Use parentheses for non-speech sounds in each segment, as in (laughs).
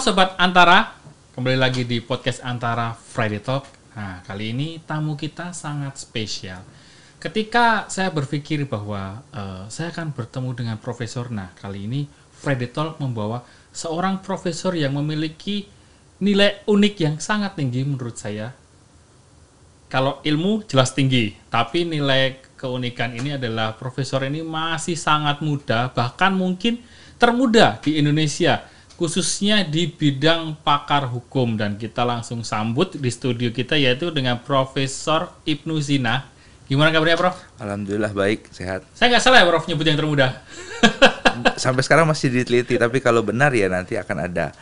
Sobat Antara, kembali lagi di podcast Antara Friday Talk. Nah, kali ini tamu kita sangat spesial. Ketika saya berpikir bahwa uh, saya akan bertemu dengan profesor, nah kali ini Friday Talk membawa seorang profesor yang memiliki nilai unik yang sangat tinggi menurut saya. Kalau ilmu jelas tinggi, tapi nilai keunikan ini adalah profesor ini masih sangat muda, bahkan mungkin termuda di Indonesia khususnya di bidang pakar hukum dan kita langsung sambut di studio kita yaitu dengan Profesor Ibnu Zina. Gimana kabarnya Prof? Alhamdulillah baik, sehat. Saya nggak salah ya Prof nyebut yang termuda. (laughs) Sampai sekarang masih diteliti, tapi kalau benar ya nanti akan ada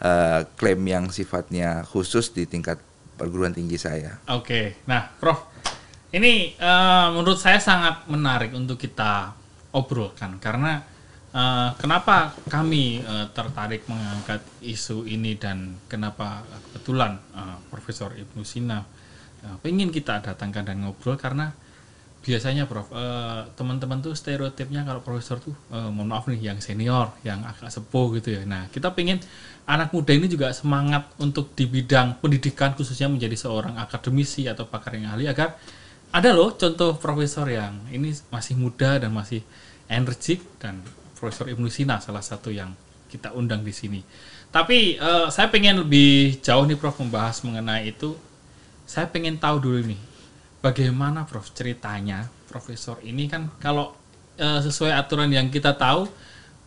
uh, klaim yang sifatnya khusus di tingkat perguruan tinggi saya. Oke, okay. nah Prof, ini uh, menurut saya sangat menarik untuk kita obrolkan karena Eh, kenapa kami uh, tertarik mengangkat isu ini dan kenapa kebetulan uh, Profesor Ibnu Sina uh, ingin kita datangkan dan ngobrol karena biasanya Prof uh, teman-teman tuh stereotipnya kalau profesor tuh uh, mohon maaf nih yang senior yang agak sepuh gitu ya. Nah kita pengen anak muda ini juga semangat untuk di bidang pendidikan khususnya menjadi seorang akademisi atau pakar yang ahli agar ada loh contoh profesor yang ini masih muda dan masih energik dan Profesor Ibnu Sina salah satu yang kita undang di sini. Tapi uh, saya pengen lebih jauh nih Prof membahas mengenai itu. Saya pengen tahu dulu nih bagaimana Prof ceritanya Profesor ini kan kalau uh, sesuai aturan yang kita tahu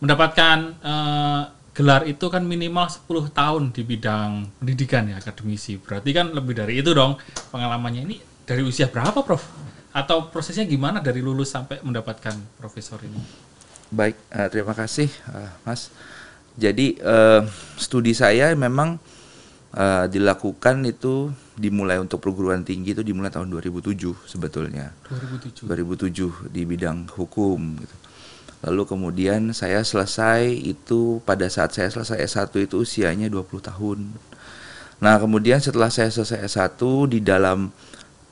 mendapatkan uh, gelar itu kan minimal 10 tahun di bidang pendidikan ya akademisi. Berarti kan lebih dari itu dong pengalamannya ini dari usia berapa Prof? Atau prosesnya gimana dari lulus sampai mendapatkan profesor ini? Baik, uh, terima kasih uh, Mas. Jadi uh, studi saya memang uh, dilakukan itu dimulai untuk perguruan tinggi itu dimulai tahun 2007 sebetulnya. 2007. 2007 di bidang hukum gitu. Lalu kemudian saya selesai itu pada saat saya selesai S1 itu usianya 20 tahun. Nah, kemudian setelah saya selesai S1 di dalam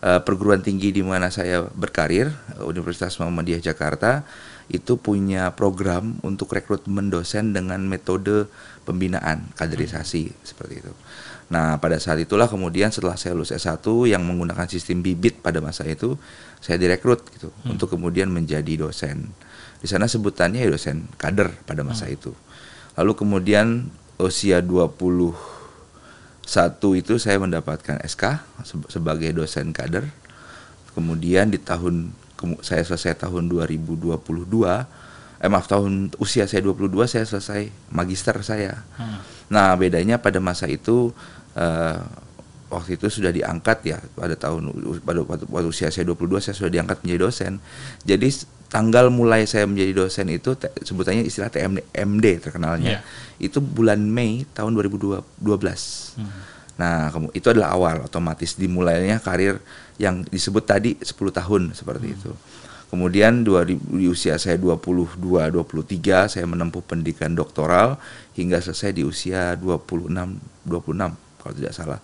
uh, perguruan tinggi di mana saya berkarir, Universitas Muhammadiyah Jakarta, itu punya program untuk rekrutmen dosen dengan metode pembinaan kaderisasi hmm. seperti itu. Nah, pada saat itulah kemudian setelah saya lulus S1 yang menggunakan sistem bibit pada masa itu, saya direkrut gitu hmm. untuk kemudian menjadi dosen. Di sana sebutannya ya dosen kader pada masa hmm. itu. Lalu kemudian usia 21 itu saya mendapatkan SK sebagai dosen kader. Kemudian di tahun saya selesai tahun 2022 eh maaf tahun usia saya 22 saya selesai magister saya. Hmm. Nah, bedanya pada masa itu uh, waktu itu sudah diangkat ya pada tahun pada, waktu waktu usia saya 22 saya sudah diangkat menjadi dosen. Jadi tanggal mulai saya menjadi dosen itu sebutannya istilah TMD MD terkenalnya. Yeah. Itu bulan Mei tahun 2012. Hmm. Nah, itu adalah awal otomatis dimulainya karir yang disebut tadi 10 tahun seperti hmm. itu. Kemudian dua, di usia saya 22, 23 saya menempuh pendidikan doktoral hingga selesai di usia 26, 26 kalau tidak salah.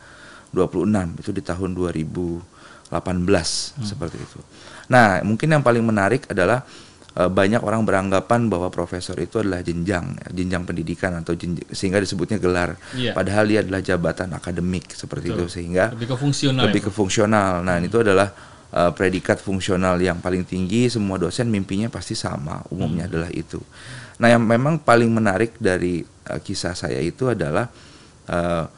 26 itu di tahun 2018 hmm. seperti itu. Nah, mungkin yang paling menarik adalah Eh, banyak orang beranggapan bahwa profesor itu adalah jenjang ya, jenjang pendidikan atau jenjang, sehingga disebutnya gelar yeah. padahal dia adalah jabatan akademik seperti Betul. itu sehingga lebih ke fungsional lebih ke fungsional nah hmm. itu adalah uh, predikat fungsional yang paling tinggi semua dosen mimpinya pasti sama umumnya hmm. adalah itu nah yang memang paling menarik dari uh, kisah saya itu adalah uh,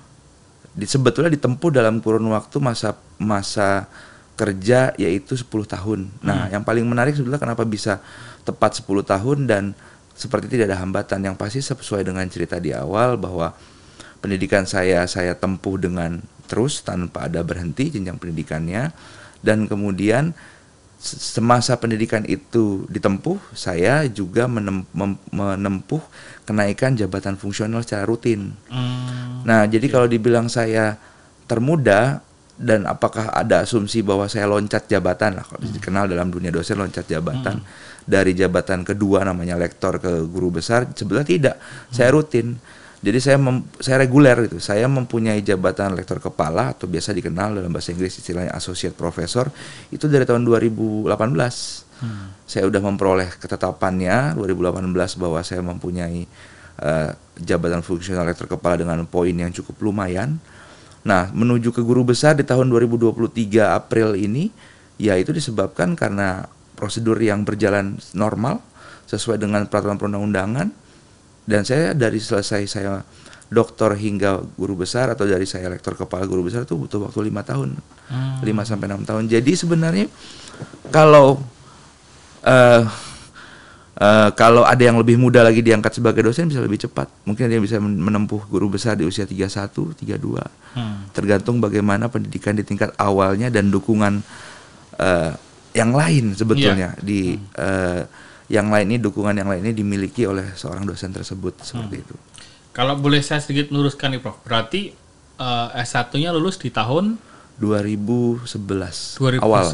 di, sebetulnya ditempuh dalam kurun waktu masa masa kerja yaitu 10 tahun. Nah, hmm. yang paling menarik sebetulnya kenapa bisa tepat 10 tahun dan seperti tidak ada hambatan. Yang pasti sesuai dengan cerita di awal bahwa pendidikan saya saya tempuh dengan terus tanpa ada berhenti jenjang pendidikannya dan kemudian semasa pendidikan itu ditempuh, saya juga menempuh kenaikan jabatan fungsional secara rutin. Hmm, nah, jadi kalau dibilang saya termuda, dan apakah ada asumsi bahwa saya loncat jabatan lah kalau hmm. dikenal dalam dunia dosen loncat jabatan hmm. dari jabatan kedua namanya lektor ke guru besar sebenarnya tidak hmm. saya rutin jadi saya mem, saya reguler itu saya mempunyai jabatan lektor kepala atau biasa dikenal dalam bahasa Inggris istilahnya associate professor itu dari tahun 2018 hmm. saya sudah memperoleh ketetapannya 2018 bahwa saya mempunyai uh, jabatan fungsional lektor kepala dengan poin yang cukup lumayan Nah, menuju ke guru besar di tahun 2023 April ini ya itu disebabkan karena prosedur yang berjalan normal sesuai dengan peraturan perundang-undangan dan saya dari selesai saya doktor hingga guru besar atau dari saya lektor kepala guru besar itu butuh waktu lima tahun. Hmm. sampai enam tahun. Jadi sebenarnya kalau uh, Eh, kalau ada yang lebih muda lagi diangkat sebagai dosen bisa lebih cepat. Mungkin dia bisa menempuh guru besar di usia 31, 32. Hmm. Tergantung bagaimana pendidikan di tingkat awalnya dan dukungan uh, yang lain sebetulnya yeah. di uh, yang lain ini dukungan yang lain ini dimiliki oleh seorang dosen tersebut seperti hmm. itu. Kalau boleh saya sedikit meluruskan nih Prof. Berarti uh, S1-nya lulus di tahun 2011. 2011. Awal.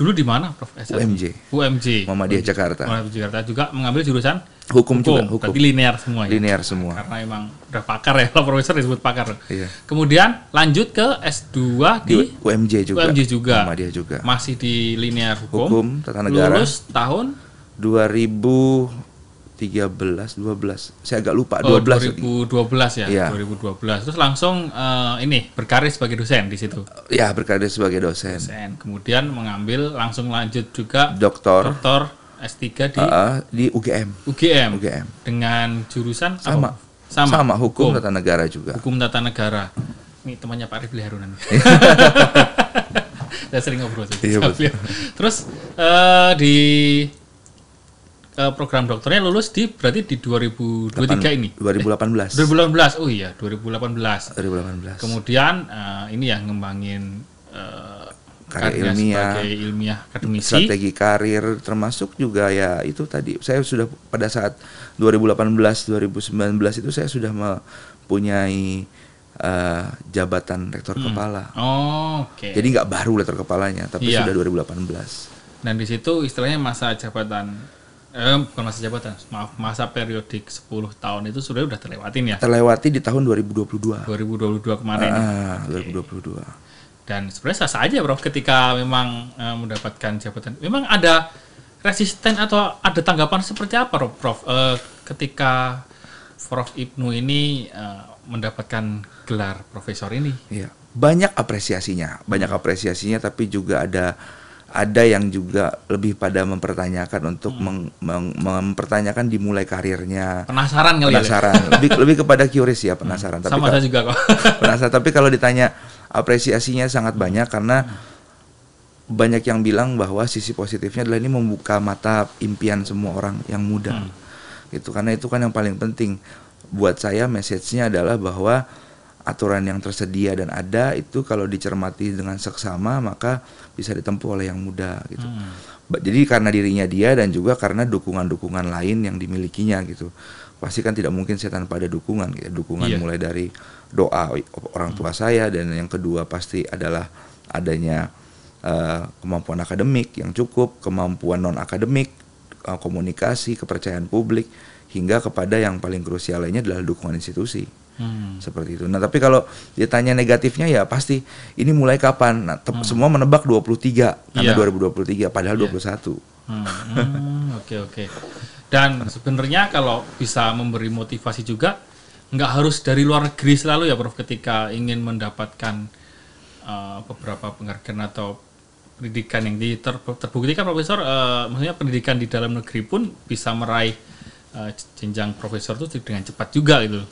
Dulu di mana, Prof? s UMJ. UMJ. Muhammadiyah Jakarta. Muhammadiyah Jakarta juga mengambil jurusan hukum, hukum. juga. Hukum. Tapi linear semua. Ya? Linear semua. Karena emang udah pakar ya, kalau (laughs) profesor disebut pakar. Iya. Kemudian lanjut ke S2 di, di UMJ juga. UMJ juga. Muhammadiyah juga. Masih di linear hukum. Hukum tata negara. Lulus tahun 2000 13 12 saya agak lupa oh, 12 2012 ya, ya 2012 terus langsung uh, ini berkarir sebagai dosen di situ ya berkarir sebagai dosen dosen kemudian mengambil langsung lanjut juga doktor doktor S3 di uh, di UGM UGM UGM dengan jurusan sama apa? sama sama hukum, hukum tata negara juga hukum tata negara ini temannya Pak Rifli Harunan iya. (laughs) saya sering ngobrol sih iya, terus uh, di uh, program dokternya lulus di berarti di 2023 8, ini. 2018. Eh, 2018. Oh iya, 2018. 2018. Kemudian uh, ini ya ngembangin uh, eh, karya ilmiah, sebagai ilmiah akademisi. Strategi karir termasuk juga ya itu tadi saya sudah pada saat 2018 2019 itu saya sudah mempunyai uh, jabatan rektor hmm. kepala. Oh, oke. Okay. Jadi nggak baru rektor kepalanya, tapi iya. sudah 2018. Dan di situ istilahnya masa jabatan eh, bukan masa jabatan, maaf masa periodik 10 tahun itu sudah udah terlewatin ya. Terlewati di tahun 2022. 2022 kemarin. Ah, ah puluh 2022. Dan sebenarnya sah saja Prof ketika memang eh, mendapatkan jabatan. Memang ada resisten atau ada tanggapan seperti apa Prof eh, ketika Prof Ibnu ini eh, mendapatkan gelar profesor ini? Iya. Banyak apresiasinya, banyak apresiasinya tapi juga ada ada yang juga lebih pada mempertanyakan untuk hmm. meng, meng, mempertanyakan dimulai karirnya penasaran kali ya? penasaran ya? (laughs) lebih lebih kepada curious ya penasaran hmm. tapi sama saya juga kok (laughs) penasaran tapi kalau ditanya apresiasinya sangat banyak karena hmm. banyak yang bilang bahwa sisi positifnya adalah ini membuka mata impian semua orang yang muda hmm. gitu karena itu kan yang paling penting buat saya message-nya adalah bahwa aturan yang tersedia dan ada itu kalau dicermati dengan seksama maka bisa ditempuh oleh yang muda gitu. Hmm. Jadi karena dirinya dia dan juga karena dukungan-dukungan lain yang dimilikinya gitu. Pasti kan tidak mungkin saya tanpa ada dukungan gitu. Dukungan yeah. mulai dari doa orang tua hmm. saya dan yang kedua pasti adalah adanya uh, kemampuan akademik yang cukup, kemampuan non akademik, eh, komunikasi, kepercayaan publik hingga kepada yang paling krusial lainnya adalah dukungan institusi. Hmm. Seperti itu. Nah, tapi kalau ditanya negatifnya ya pasti ini mulai kapan? Nah, hmm. semua menebak 23 karena yeah. 2023 padahal yeah. 21. Hmm, hmm, oke oke. Dan sebenarnya kalau bisa memberi motivasi juga nggak harus dari luar negeri selalu ya Prof ketika ingin mendapatkan uh, beberapa penghargaan atau pendidikan yang di, ter, kan Profesor uh, maksudnya pendidikan di dalam negeri pun bisa meraih uh, jenjang profesor itu dengan cepat juga gitu.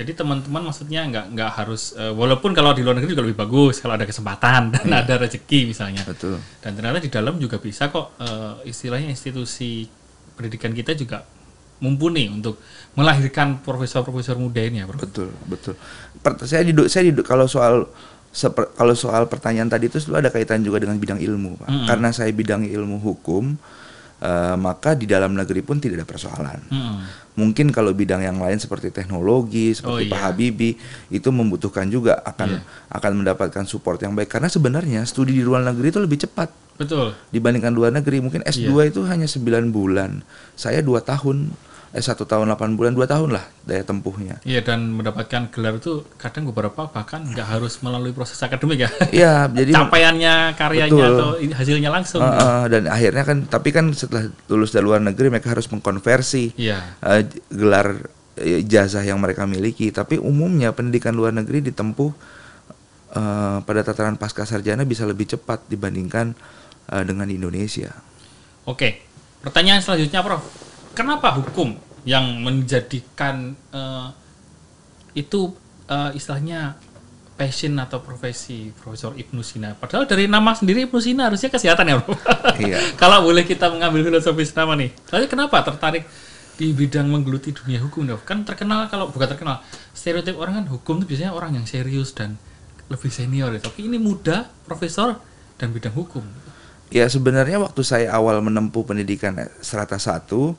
Jadi teman-teman maksudnya nggak nggak harus uh, walaupun kalau di luar negeri juga lebih bagus kalau ada kesempatan dan yeah. ada rezeki misalnya. Betul. Dan ternyata di dalam juga bisa kok uh, istilahnya institusi pendidikan kita juga mumpuni untuk melahirkan profesor-profesor muda ini ya, Bro. Betul, betul. Per saya duduk saya duduk kalau soal seper, kalau soal pertanyaan tadi itu selalu ada kaitan juga dengan bidang ilmu, Pak. Mm -hmm. Karena saya bidang ilmu hukum, uh, maka di dalam negeri pun tidak ada persoalan. Hmm. Mungkin kalau bidang yang lain seperti teknologi, seperti oh, iya. Pak Habibie itu membutuhkan juga akan yeah. akan mendapatkan support yang baik karena sebenarnya studi di luar negeri itu lebih cepat. Betul. Dibandingkan luar negeri, mungkin S2 yeah. itu hanya 9 bulan. Saya 2 tahun eh satu tahun delapan bulan dua tahun lah daya tempuhnya iya dan mendapatkan gelar itu kadang beberapa bahkan nggak harus melalui proses akademik ya iya (laughs) jadi capaiannya karyanya betul. atau hasilnya langsung uh, uh, dan akhirnya kan tapi kan setelah lulus dari luar negeri mereka harus mengkonversi ya. uh, gelar eh, jasa yang mereka miliki tapi umumnya pendidikan luar negeri ditempuh uh, pada tataran pasca sarjana bisa lebih cepat dibandingkan uh, dengan Indonesia oke pertanyaan selanjutnya prof kenapa hukum yang menjadikan uh, itu uh, istilahnya passion atau profesi Profesor Ibnu Sina. Padahal dari nama sendiri Ibnu Sina harusnya kesehatan ya, Bro. Iya. (laughs) Kalau boleh kita mengambil filosofis nama nih. Tapi kenapa tertarik di bidang menggeluti dunia hukum, ya? Kan terkenal kalau bukan terkenal, stereotip orang kan hukum itu biasanya orang yang serius dan lebih senior. Gitu. Tapi ini muda, profesor dan bidang hukum. Ya sebenarnya waktu saya awal menempuh pendidikan eh, serata satu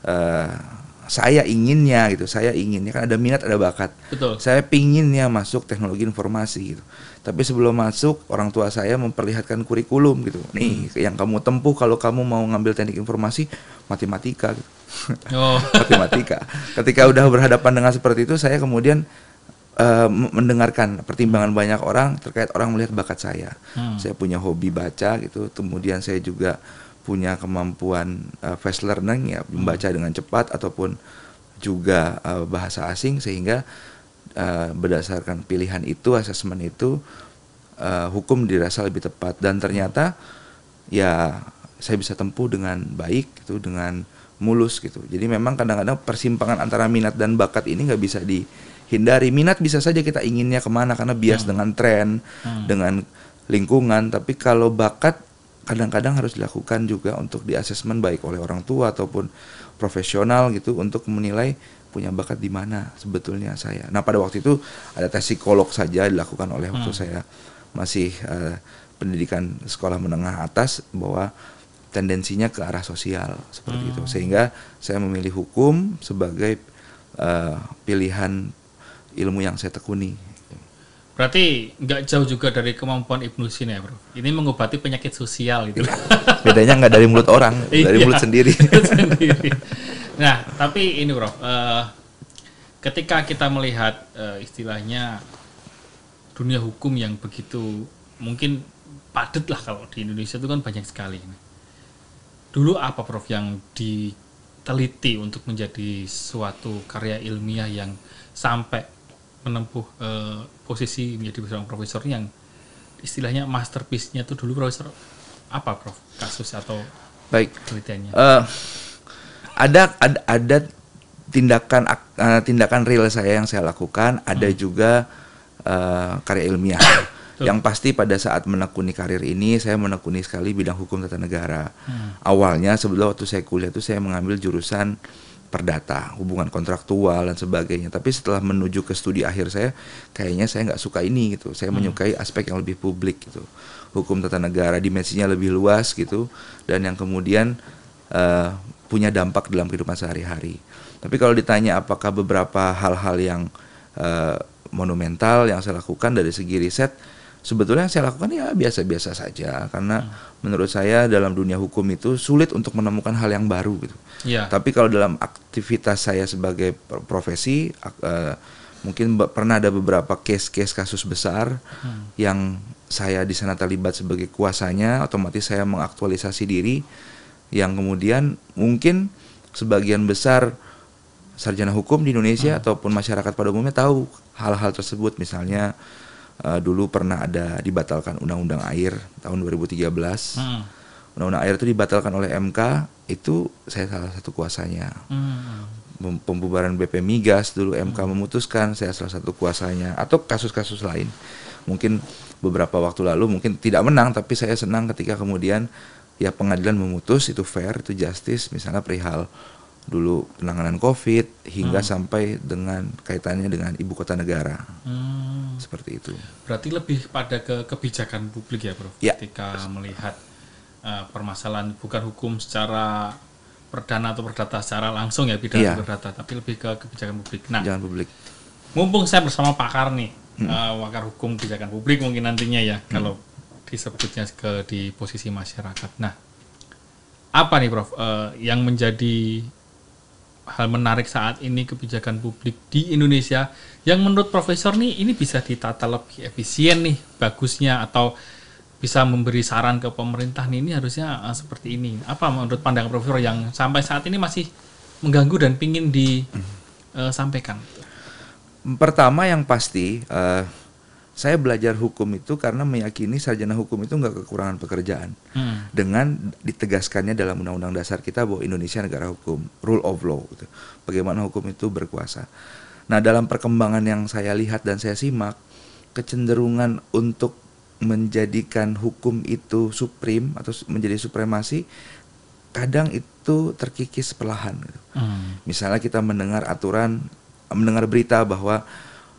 Eh, saya inginnya gitu saya inginnya kan ada minat ada bakat Betul. saya pinginnya masuk teknologi informasi gitu tapi sebelum masuk orang tua saya memperlihatkan kurikulum gitu nih hmm. yang kamu tempuh kalau kamu mau ngambil teknik informasi matematika gitu. oh. (laughs) matematika ketika udah berhadapan dengan seperti itu saya kemudian eh, mendengarkan pertimbangan banyak orang terkait orang melihat bakat saya hmm. saya punya hobi baca gitu kemudian saya juga punya kemampuan uh, fast learning ya hmm. membaca hmm. dengan cepat ataupun juga uh, bahasa asing sehingga uh, berdasarkan pilihan itu asesmen itu uh, hukum dirasa lebih tepat dan ternyata ya saya bisa tempuh dengan baik itu dengan mulus gitu jadi memang kadang-kadang persimpangan antara minat dan bakat ini nggak bisa dihindari minat bisa saja kita inginnya kemana karena bias hmm. dengan tren hmm. dengan lingkungan tapi kalau bakat kadang-kadang harus dilakukan juga untuk di asesmen baik oleh orang tua ataupun profesional gitu untuk menilai punya bakat di mana sebetulnya saya. Nah pada waktu itu ada tes psikolog saja dilakukan oleh waktu hmm. saya masih uh, pendidikan sekolah menengah atas bahwa tendensinya ke arah sosial seperti hmm. itu sehingga saya memilih hukum sebagai uh, pilihan ilmu yang saya tekuni Berarti nggak jauh juga dari kemampuan Ibnu Sina ya, bro. Ini mengobati penyakit sosial gitu. (laughs) Bedanya nggak dari mulut orang, iya. dari mulut sendiri. (laughs) sendiri. Nah, tapi ini bro, uh, ketika kita melihat uh, istilahnya dunia hukum yang begitu mungkin padat lah kalau di Indonesia itu kan banyak sekali. Dulu apa prof yang diteliti untuk menjadi suatu karya ilmiah yang sampai menempuh uh, posisi menjadi seorang profesor yang istilahnya masterpiece-nya itu dulu profesor apa prof kasus atau baik penelitiannya uh, ada ada ada tindakan uh, tindakan real saya yang saya lakukan ada hmm. juga uh, karya ilmiah yang pasti pada saat menekuni karir ini saya menekuni sekali bidang hukum tata negara hmm. awalnya sebelum waktu saya kuliah itu saya mengambil jurusan perdata, hubungan kontraktual dan sebagainya. Tapi setelah menuju ke studi akhir saya, kayaknya saya nggak suka ini gitu. Saya hmm. menyukai aspek yang lebih publik gitu. Hukum tata negara dimensinya lebih luas gitu dan yang kemudian uh, punya dampak dalam kehidupan sehari-hari. Tapi kalau ditanya apakah beberapa hal-hal yang uh, monumental yang saya lakukan dari segi riset sebetulnya yang saya lakukan ya biasa-biasa saja karena menurut saya dalam dunia hukum itu sulit untuk menemukan hal yang baru gitu. Ya. Tapi kalau dalam aktivitas saya sebagai profesi uh, mungkin pernah ada beberapa case-case kasus besar hmm. yang saya di sana terlibat sebagai kuasanya, otomatis saya mengaktualisasi diri yang kemudian mungkin sebagian besar sarjana hukum di Indonesia hmm. ataupun masyarakat pada umumnya tahu hal-hal tersebut misalnya uh, dulu pernah ada dibatalkan undang-undang air tahun 2013. Hmm. Undang-undang air itu dibatalkan oleh MK, itu saya salah satu kuasanya. Hmm. Pembubaran BP Migas dulu MK hmm. memutuskan saya salah satu kuasanya atau kasus-kasus lain. Mungkin beberapa waktu lalu mungkin tidak menang tapi saya senang ketika kemudian ya pengadilan memutus itu fair, itu justice misalnya perihal dulu penanganan COVID hingga hmm. sampai dengan kaitannya dengan ibu kota negara. Hmm. Seperti itu. Berarti lebih pada ke kebijakan publik ya, Prof. Ya. Ketika melihat uh, permasalahan bukan hukum secara perdana atau perdata secara langsung ya pidana ya. perdata, tapi lebih ke kebijakan publik. Nah, kebijakan publik. Mumpung saya bersama pakar nih, hmm. uh, wakar hukum kebijakan publik mungkin nantinya ya hmm. kalau disebutnya ke di posisi masyarakat. Nah, apa nih Prof uh, yang menjadi hal menarik saat ini kebijakan publik di Indonesia yang menurut profesor nih ini bisa ditata lebih efisien nih bagusnya atau bisa memberi saran ke pemerintah nih ini harusnya eh, seperti ini. Apa menurut pandang profesor yang sampai saat ini masih mengganggu dan pingin disampaikan? Hmm. Eh, Pertama yang pasti uh, saya belajar hukum itu karena meyakini sarjana hukum itu nggak kekurangan pekerjaan. Hmm. Dengan ditegaskannya dalam undang-undang dasar kita bahwa Indonesia negara hukum, rule of law, gitu. bagaimana hukum itu berkuasa. Nah dalam perkembangan yang saya lihat dan saya simak, kecenderungan untuk menjadikan hukum itu supreme atau menjadi supremasi kadang itu terkikis perlahan. Gitu. Hmm. Misalnya kita mendengar aturan, mendengar berita bahwa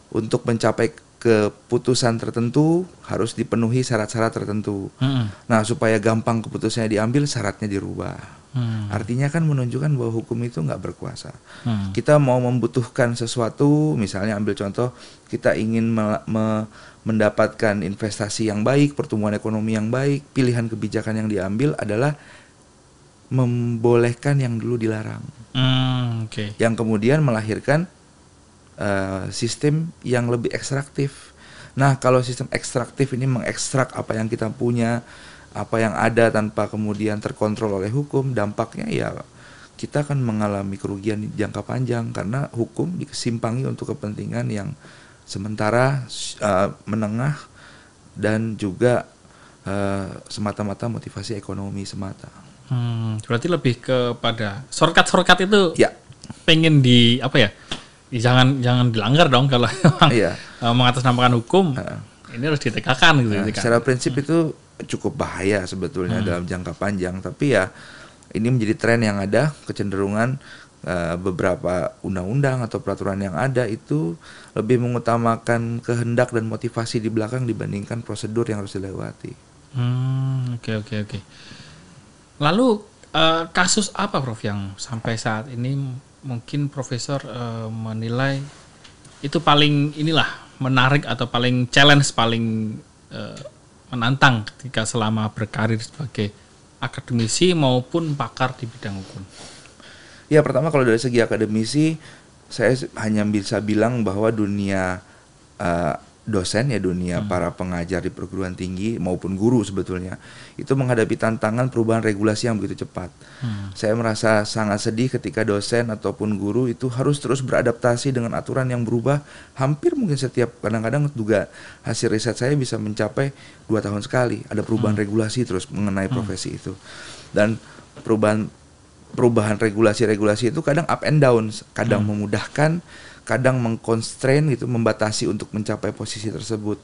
untuk mencapai keputusan tertentu harus dipenuhi syarat-syarat tertentu. Hmm. Nah, supaya gampang keputusannya diambil, syaratnya dirubah. Hmm. Artinya kan menunjukkan bahwa hukum itu nggak berkuasa. Hmm. Kita mau membutuhkan sesuatu, misalnya ambil contoh, kita ingin me me mendapatkan investasi yang baik, pertumbuhan ekonomi yang baik, pilihan kebijakan yang diambil adalah membolehkan yang dulu dilarang. Hmm, okay. Yang kemudian melahirkan Eh, sistem yang lebih ekstraktif. Nah, kalau sistem ekstraktif ini mengekstrak apa yang kita punya, apa yang ada tanpa kemudian terkontrol oleh hukum, dampaknya ya kita akan mengalami kerugian jangka panjang karena hukum disimpangi untuk kepentingan yang sementara, uh, menengah dan juga uh, semata-mata motivasi ekonomi semata. Hmm, berarti lebih kepada shortcut-shortcut itu ya. pengen di apa ya? Ya, jangan jangan dilanggar dong kalau (laughs) iya. Eh, mengatasnamakan hukum uh, ini harus ditegakkan gitu. Nah, secara prinsip hmm. itu cukup bahaya sebetulnya hmm. dalam jangka panjang, tapi ya ini menjadi tren yang ada kecenderungan uh, beberapa undang-undang atau peraturan yang ada itu lebih mengutamakan kehendak dan motivasi di belakang dibandingkan prosedur yang harus dilewati. Hmm, oke oke oke. Lalu uh, kasus apa Prof yang sampai saat ini mungkin profesor uh, menilai itu paling inilah menarik atau paling challenge paling uh, menantang ketika selama berkarir sebagai akademisi maupun pakar di bidang hukum. Ya pertama kalau dari segi akademisi saya hanya bisa bilang bahwa dunia uh, dosen ya dunia hmm. para pengajar di perguruan tinggi maupun guru sebetulnya itu menghadapi tantangan perubahan regulasi yang begitu cepat. Hmm. Saya merasa sangat sedih ketika dosen ataupun guru itu harus terus beradaptasi dengan aturan yang berubah hampir mungkin setiap kadang-kadang juga hasil riset saya bisa mencapai dua tahun sekali ada perubahan hmm. regulasi terus mengenai hmm. profesi itu dan perubahan perubahan regulasi-regulasi itu kadang up and down kadang hmm. memudahkan kadang mengkonstrain gitu membatasi untuk mencapai posisi tersebut.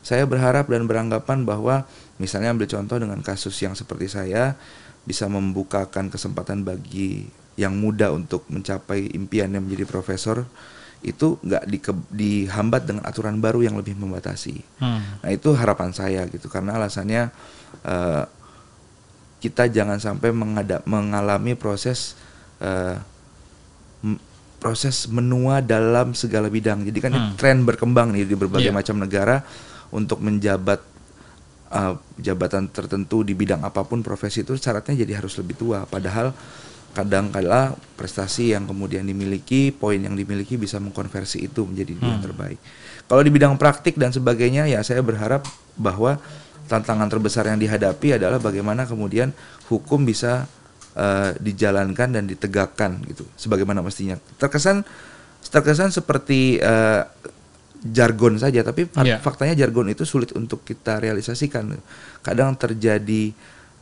Saya berharap dan beranggapan bahwa misalnya ambil contoh dengan kasus yang seperti saya bisa membukakan kesempatan bagi yang muda untuk mencapai impiannya menjadi profesor itu nggak di, dihambat dengan aturan baru yang lebih membatasi. Hmm. Nah itu harapan saya gitu karena alasannya uh, kita jangan sampai mengalami proses uh, proses menua dalam segala bidang. Jadi kan hmm. tren berkembang nih di berbagai yeah. macam negara untuk menjabat uh, jabatan tertentu di bidang apapun profesi itu syaratnya jadi harus lebih tua. Padahal kadang-kala prestasi yang kemudian dimiliki, poin yang dimiliki bisa mengkonversi itu menjadi hmm. yang terbaik. Kalau di bidang praktik dan sebagainya ya saya berharap bahwa tantangan terbesar yang dihadapi adalah bagaimana kemudian hukum bisa Eh, dijalankan dan ditegakkan gitu sebagaimana mestinya. Terkesan terkesan seperti uh, jargon saja tapi fak yeah. faktanya jargon itu sulit untuk kita realisasikan. Kadang terjadi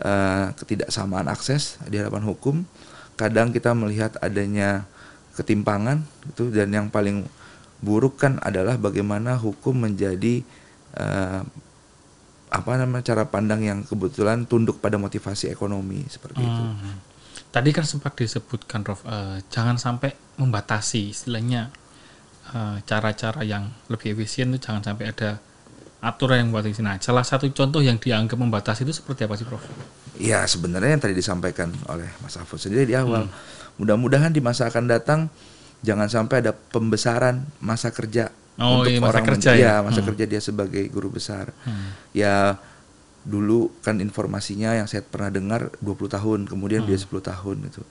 uh, ketidaksamaan akses di hadapan hukum, kadang kita melihat adanya ketimpangan itu dan yang paling buruk kan adalah bagaimana hukum menjadi uh, apa namanya cara pandang yang kebetulan tunduk pada motivasi ekonomi seperti hmm. itu. Hmm. Tadi kan sempat disebutkan Prof, uh, eh, jangan sampai membatasi istilahnya eh, cara-cara uh, yang lebih efisien itu jangan sampai ada aturan yang membatasi. Nah, salah satu contoh yang dianggap membatasi itu seperti apa sih Prof? Ya sebenarnya yang tadi disampaikan oleh Mas Afus sendiri di awal, hmm. mudah-mudahan di masa akan datang jangan sampai ada pembesaran masa kerja oh, untuk iya, masa kerja ya, iya, masa hmm. kerja dia sebagai guru besar hmm. ya dulu kan informasinya yang saya pernah dengar 20 tahun kemudian hmm. dia 10 tahun gitu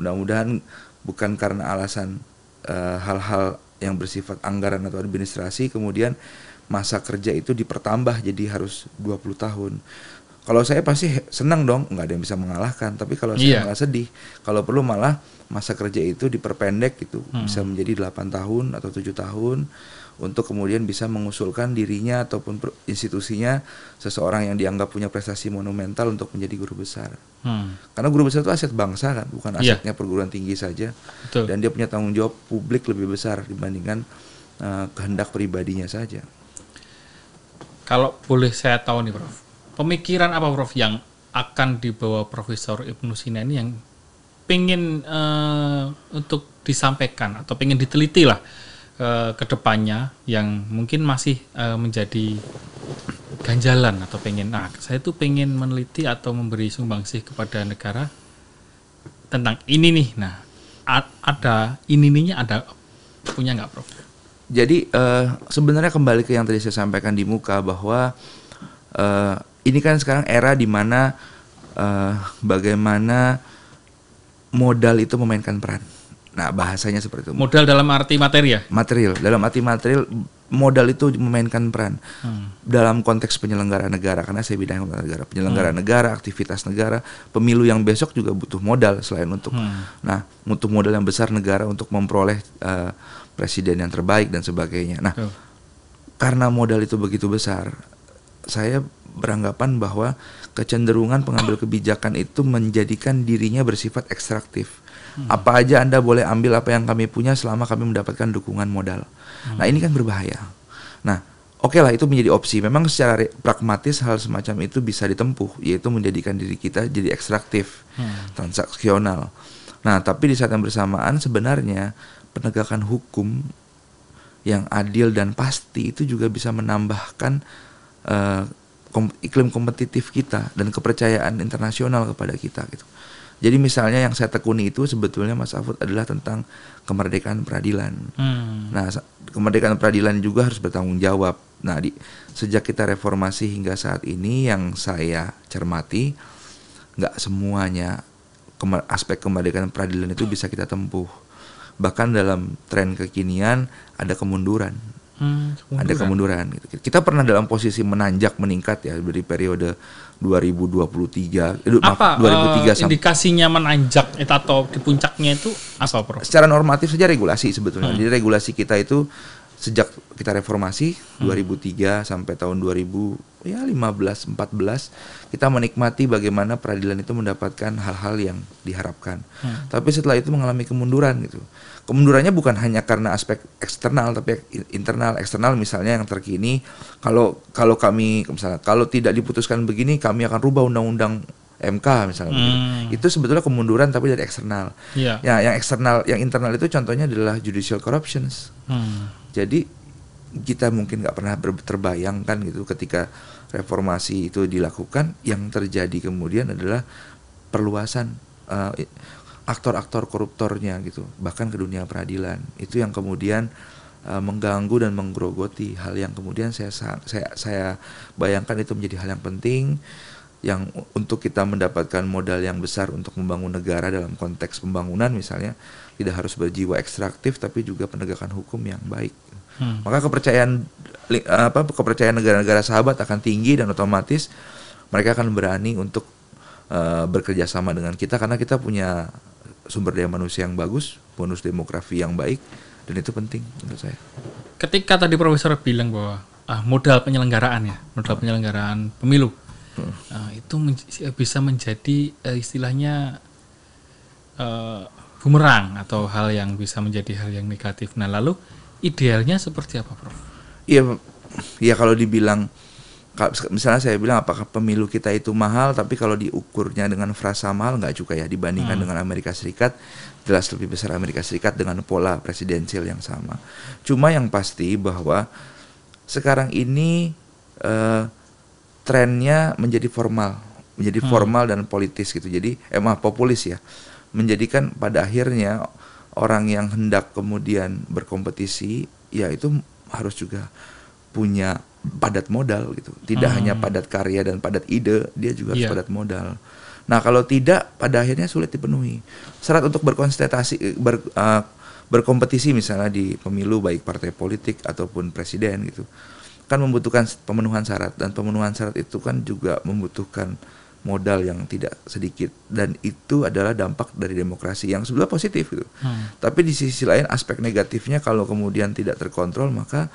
mudah-mudahan bukan karena alasan eh, hal-hal uh, yang bersifat anggaran atau administrasi kemudian masa kerja itu dipertambah jadi harus 20 tahun kalau saya pasti senang dong nggak ada yang bisa mengalahkan tapi kalau saya yeah. malah sedih kalau perlu malah masa kerja itu diperpendek itu hmm. bisa menjadi 8 tahun atau tujuh tahun untuk kemudian bisa mengusulkan dirinya ataupun institusinya seseorang yang dianggap punya prestasi monumental untuk menjadi guru besar. Hmm. Karena guru besar itu aset bangsa kan, bukan iya. asetnya yeah. perguruan tinggi saja. Betul. Dan dia punya tanggung jawab publik lebih besar dibandingkan uh, kehendak pribadinya saja. Kalau boleh saya tahu nih, Prof. Pemikiran apa, Prof, yang akan dibawa Profesor Ibnu Sina ini yang pingin uh, untuk disampaikan atau pingin diteliti lah Eh, kedepannya yang mungkin masih uh, menjadi ganjalan atau pengen nah saya tuh pengen meneliti atau memberi sumbangsih kepada negara tentang ini nih nah ada ini ininya ada punya nggak prof? Jadi uh, sebenarnya kembali ke yang tadi saya sampaikan di muka bahwa uh, ini kan sekarang era dimana uh, bagaimana modal itu memainkan peran. Nah, bahasanya seperti itu. Modal dalam arti materi ya? Material. Dalam arti material, modal itu memainkan peran. Hmm. Dalam konteks penyelenggara negara, karena saya bidang negara. Penyelenggara hmm. negara, aktivitas negara, pemilu yang besok juga butuh modal selain untuk, hmm. nah, butuh modal yang besar negara untuk memperoleh uh, presiden yang terbaik dan sebagainya. Nah, karena modal itu begitu besar, saya beranggapan bahwa kecenderungan pengambil kebijakan itu menjadikan dirinya bersifat ekstraktif Hmm. Apa aja Anda boleh ambil apa yang kami punya selama kami mendapatkan dukungan modal. Hmm. Nah, ini kan berbahaya. Nah, Oke okay lah itu menjadi opsi. Memang secara pragmatis hal semacam itu bisa ditempuh, yaitu menjadikan diri kita jadi ekstraktif, hmm. transaksional. Nah, tapi di saat yang bersamaan sebenarnya penegakan hukum yang adil dan pasti itu juga bisa menambahkan uh, iklim kompetitif kita dan kepercayaan internasional kepada kita gitu. Jadi misalnya yang saya tekuni itu sebetulnya Mas Afud adalah tentang kemerdekaan peradilan. Hmm. Nah, kemerdekaan peradilan juga harus bertanggung jawab. Nah, di, sejak kita reformasi hingga saat ini yang saya cermati nggak semuanya kemer aspek kemerdekaan peradilan itu bisa kita tempuh. Bahkan dalam tren kekinian ada kemunduran hmm, ada kemunduran gitu. Kita pernah dalam posisi menanjak meningkat ya dari periode 2023 eh, apa, 2003 uh, eh, indikasinya menanjak itu atau di puncaknya itu apa Prof? Secara normatif saja regulasi sebetulnya. Hmm. Jadi regulasi kita itu sejak kita reformasi hmm. 2003 sampai tahun 2000 ya 15 14 kita menikmati bagaimana peradilan itu mendapatkan hal-hal yang diharapkan. Hmm. Tapi setelah itu mengalami kemunduran gitu. Kemundurannya bukan hanya karena aspek eksternal tapi internal. Eksternal misalnya yang terkini kalau kalau kami misalnya kalau tidak diputuskan begini kami akan rubah undang-undang MK misalnya hmm. itu sebetulnya kemunduran tapi dari eksternal. Yeah. Ya, yang eksternal, yang internal itu contohnya adalah judicial corruptions. Hmm jadi kita mungkin nggak pernah terbayangkan gitu ketika reformasi itu dilakukan yang terjadi kemudian adalah perluasan uh, aktor-aktor koruptornya gitu bahkan ke dunia peradilan itu yang kemudian uh, mengganggu dan menggerogoti hal yang kemudian saya saya saya bayangkan itu menjadi hal yang penting yang untuk kita mendapatkan modal yang besar untuk membangun negara dalam konteks pembangunan misalnya tidak harus berjiwa ekstraktif tapi juga penegakan hukum yang baik. Hmm. Maka kepercayaan apa kepercayaan negara-negara sahabat akan tinggi dan otomatis mereka akan berani untuk uh, eh, bekerja sama dengan kita karena kita punya sumber daya manusia yang bagus, bonus demografi yang baik dan itu penting menurut saya. Ketika tadi profesor bilang bahwa ah, modal penyelenggaraan ya, modal penyelenggaraan pemilu nah, itu men bisa menjadi uh, istilahnya uh, bumerang atau hal yang bisa menjadi hal yang negatif. Nah lalu idealnya seperti apa, Prof? Iya, ya kalau dibilang misalnya saya bilang apakah pemilu kita itu mahal tapi kalau diukurnya dengan frasa mahal nggak juga ya dibandingkan hmm. dengan Amerika Serikat jelas lebih besar Amerika Serikat dengan pola presidensial yang sama cuma yang pasti bahwa sekarang ini eh, trennya menjadi formal, menjadi hmm. formal dan politis gitu. Jadi emang eh, populis ya. Menjadikan pada akhirnya orang yang hendak kemudian berkompetisi ya itu harus juga punya padat modal gitu. Tidak hmm. hanya padat karya dan padat ide, dia juga yeah. padat modal. Nah, kalau tidak pada akhirnya sulit dipenuhi. Syarat untuk berkonsentrasi ber, uh, berkompetisi misalnya di pemilu baik partai politik ataupun presiden gitu kan membutuhkan pemenuhan syarat dan pemenuhan syarat itu kan juga membutuhkan modal yang tidak sedikit dan itu adalah dampak dari demokrasi yang sebelah positif gitu. Hmm. Tapi di sisi lain aspek negatifnya kalau kemudian tidak terkontrol maka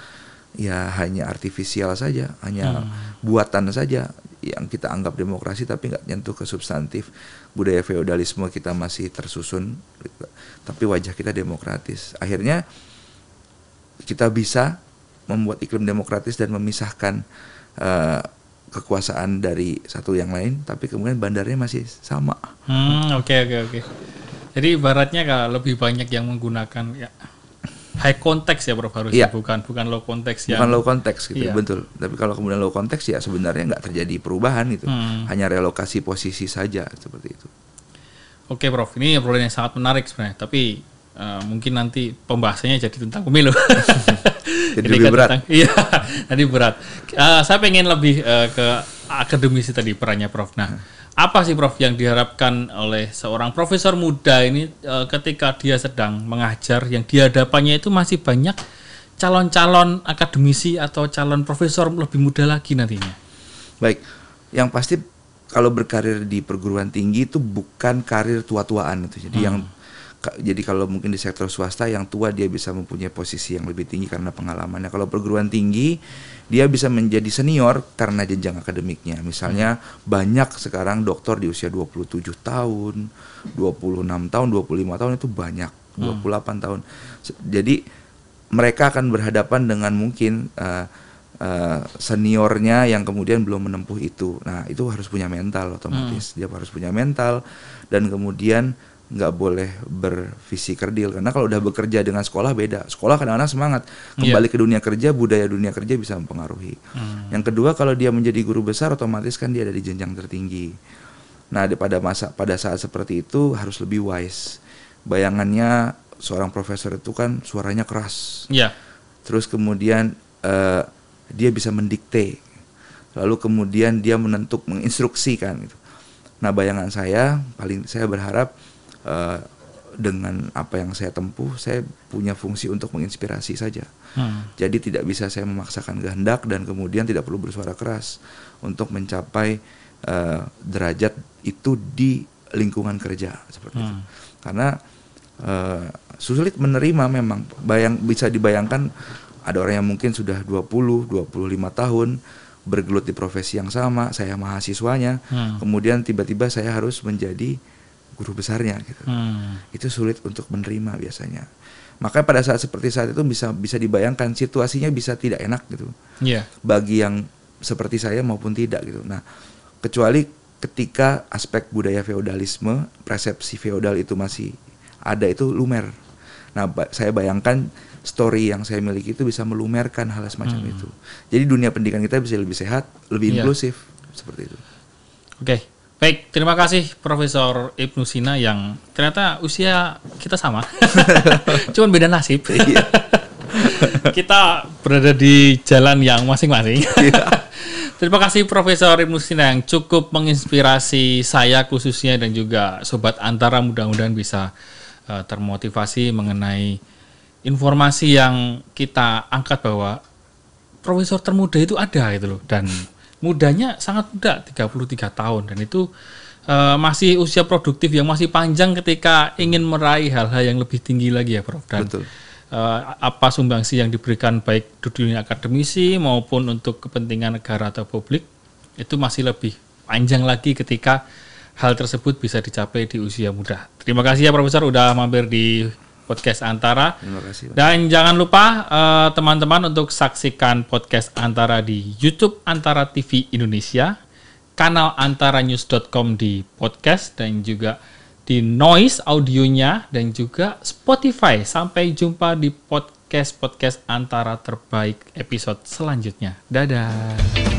ya hanya artifisial saja, hanya hmm. buatan saja yang kita anggap demokrasi tapi nggak nyentuh ke substantif budaya feodalisme kita masih tersusun tapi wajah kita demokratis. Akhirnya kita bisa membuat iklim demokratis dan memisahkan uh, kekuasaan dari satu yang lain, tapi kemudian bandarnya masih sama. Hmm, oke oke oke. Jadi baratnya kalau lebih banyak yang menggunakan ya high context ya Prof Harusnya yeah. bukan bukan low context ya. Bukan low context gitu, yeah. Iya. betul. Tapi kalau kemudian low context ya sebenarnya nggak terjadi perubahan gitu. Hmm. Hanya relokasi posisi saja seperti itu. Oke, Prof. Ini problem yang sangat menarik sebenarnya, tapi uh, mungkin nanti pembahasannya jadi tentang pemilu. (laughs) Jadi lebih berat. Tentang, (laughs) iya, tadi berat. Uh, saya pengen lebih uh, ke akademisi tadi perannya Prof. Nah, apa sih Prof yang diharapkan oleh seorang profesor muda ini uh, ketika dia sedang mengajar yang dia hadapannya itu masih banyak calon-calon akademisi atau calon profesor lebih muda lagi nantinya? Baik, yang pasti kalau berkarir di perguruan tinggi itu bukan karir tua-tuaan itu. Jadi hmm. yang jadi kalau mungkin di sektor swasta yang tua dia bisa mempunyai posisi yang lebih tinggi karena pengalamannya. Kalau perguruan tinggi dia bisa menjadi senior karena jenjang akademiknya. Misalnya banyak sekarang dokter di usia 27 tahun, 26 tahun, 25 tahun itu banyak, 28 hmm. tahun. Jadi mereka akan berhadapan dengan mungkin uh, Uh, seniornya yang kemudian belum menempuh itu, nah itu harus punya mental otomatis, hmm. dia harus punya mental dan kemudian nggak boleh bervisi kerdil karena kalau udah bekerja dengan sekolah beda sekolah kadang-kadang semangat iya. kembali yeah. ke dunia kerja budaya dunia kerja bisa mempengaruhi hmm. yang kedua kalau dia menjadi guru besar otomatis kan dia ada di jenjang tertinggi nah pada masa pada saat seperti itu harus lebih wise bayangannya seorang profesor itu kan suaranya keras yeah. terus kemudian uh, dia bisa mendikte lalu kemudian dia menentuk menginstruksikan gitu nah bayangan saya paling saya berharap Eh, dengan apa yang saya tempuh, saya punya fungsi untuk menginspirasi saja. Hmm. Jadi tidak bisa saya memaksakan kehendak dan kemudian tidak perlu bersuara keras untuk mencapai uh, derajat itu di lingkungan kerja seperti hmm. itu. Karena uh, sulit menerima memang. Bayang bisa dibayangkan ada orang yang mungkin sudah 20, 25 tahun bergelut di profesi yang sama, saya mahasiswanya, hmm. kemudian tiba-tiba saya harus menjadi guru besarnya gitu. Hmm. Itu sulit untuk menerima biasanya. Makanya pada saat seperti saat itu bisa bisa dibayangkan situasinya bisa tidak enak gitu. Yeah. Bagi yang seperti saya maupun tidak gitu. Nah, kecuali ketika aspek budaya feodalisme, persepsi feodal itu masih ada itu lumer. Nah, ba saya bayangkan story yang saya miliki itu bisa melumerkan hal semacam hmm. itu. Jadi dunia pendidikan kita bisa lebih sehat, lebih yeah. inklusif seperti itu. Oke. Okay. Baik, terima kasih Profesor Ibnu Sina yang ternyata usia kita sama. (laughs) Cuman beda nasib. Iya. (laughs) kita berada di jalan yang masing-masing. Iya. (laughs) terima kasih Profesor Ibnu Sina yang cukup menginspirasi saya khususnya dan juga sobat antara mudah-mudahan bisa uh, termotivasi mengenai informasi yang kita angkat bahwa profesor termuda itu ada gitu loh dan mudanya sangat muda 33 tahun dan itu uh, masih usia produktif yang masih panjang ketika ingin meraih hal-hal yang lebih tinggi lagi ya Prof dan Betul. Uh, apa sumbangsi yang diberikan baik di dunia akademisi maupun untuk kepentingan negara atau publik itu masih lebih panjang lagi ketika hal tersebut bisa dicapai di usia muda. Terima kasih ya Profesor udah mampir di podcast Antara. kasih. Pak. Dan jangan lupa eh, teman-teman uh, untuk saksikan podcast Antara di YouTube Antara TV Indonesia, kanal antaranews.com di podcast dan juga di Noise audionya dan juga Spotify. Sampai jumpa di podcast podcast Antara terbaik episode selanjutnya. Dadah.